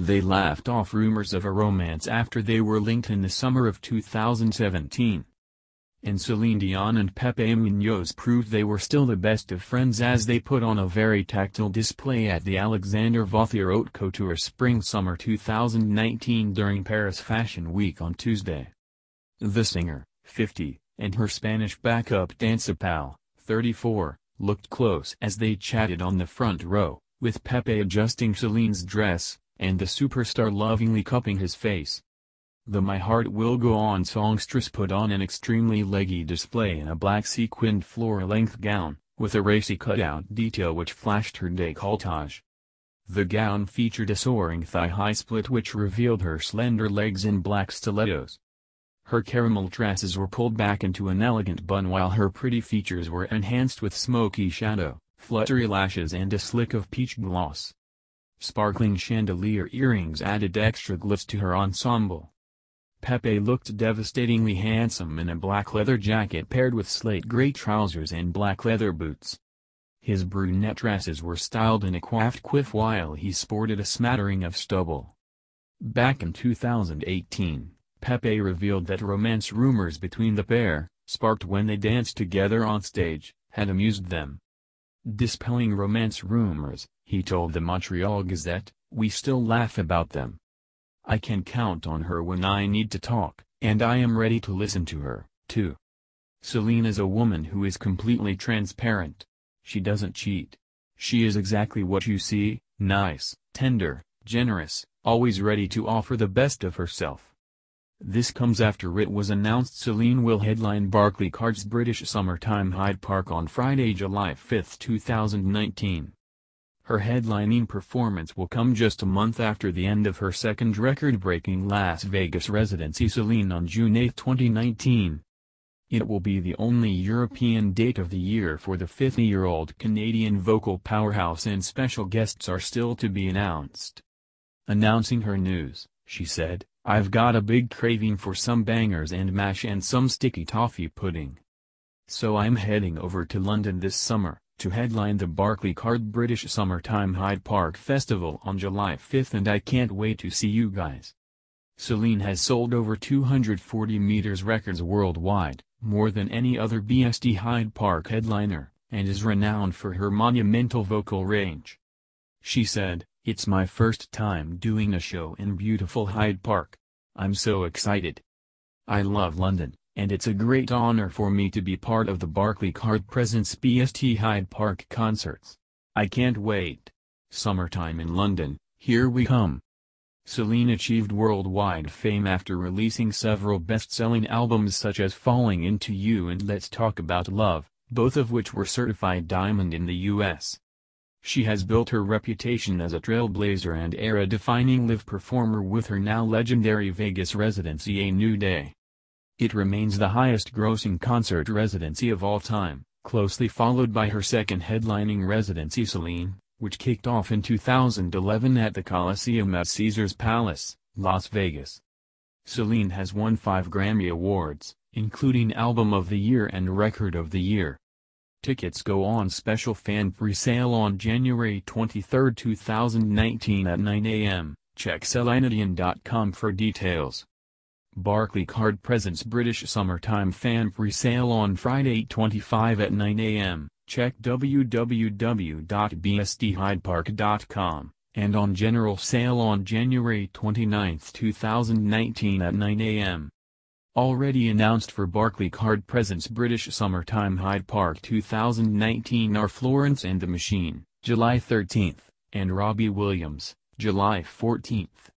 They laughed off rumors of a romance after they were linked in the summer of 2017. And Celine Dion and Pepe Munoz proved they were still the best of friends as they put on a very tactile display at the Alexander Vauthier Haute Couture Spring-Summer 2019 during Paris Fashion Week on Tuesday. The singer, 50, and her Spanish backup dancer pal, 34, looked close as they chatted on the front row, with Pepe adjusting Celine's dress, and the superstar lovingly cupping his face. The My Heart Will Go On songstress put on an extremely leggy display in a black sequined floor-length gown, with a racy cutout detail which flashed her décolletage. The gown featured a soaring thigh-high split which revealed her slender legs in black stilettos. Her caramel tresses were pulled back into an elegant bun while her pretty features were enhanced with smoky shadow, fluttery lashes and a slick of peach gloss. Sparkling chandelier earrings added extra glitz to her ensemble. Pepe looked devastatingly handsome in a black leather jacket paired with slate gray trousers and black leather boots. His brunette tresses were styled in a coiffed quiff while he sported a smattering of stubble. Back in 2018, Pepe revealed that romance rumors between the pair, sparked when they danced together on stage, had amused them. Dispelling romance rumors, he told the Montreal Gazette, we still laugh about them. I can count on her when I need to talk, and I am ready to listen to her, too. Celine is a woman who is completely transparent. She doesn't cheat. She is exactly what you see, nice, tender, generous, always ready to offer the best of herself. This comes after it was announced Celine will headline Barclaycard's British Summertime Hyde Park on Friday, July 5, 2019. Her headlining performance will come just a month after the end of her second record-breaking Las Vegas residency Celine on June 8, 2019. It will be the only European date of the year for the 50-year-old Canadian vocal powerhouse and special guests are still to be announced. Announcing her news, she said, I've got a big craving for some bangers and mash and some sticky toffee pudding. So I'm heading over to London this summer, to headline the Barclaycard British Summertime Hyde Park Festival on July 5 and I can't wait to see you guys. Celine has sold over 240 meters records worldwide, more than any other BSD Hyde Park headliner, and is renowned for her monumental vocal range. She said, It's my first time doing a show in beautiful Hyde Park. I'm so excited. I love London and it's a great honor for me to be part of the Barclaycard Presents BST Hyde Park concerts. I can't wait. Summertime in London, here we come. Celine achieved worldwide fame after releasing several best-selling albums such as Falling Into You and Let's Talk About Love, both of which were certified diamond in the U.S. She has built her reputation as a trailblazer and era-defining live performer with her now legendary Vegas residency A New Day. It remains the highest-grossing concert residency of all time, closely followed by her second headlining residency Celine, which kicked off in 2011 at the Coliseum at Caesars Palace, Las Vegas. Celine has won five Grammy Awards, including Album of the Year and Record of the Year. Tickets go on special fan pre-sale on January 23, 2019 at 9 a.m. Check Celinadian.com for details. Barclaycard presents British Summertime Fan Presale on Friday 25 at 9 a.m. Check www.bsdhydepark.com, and on general sale on January 29, 2019 at 9 a.m. Already announced for Barclaycard presents British Summertime Hyde Park 2019 are Florence and the Machine, July 13, and Robbie Williams, July 14th.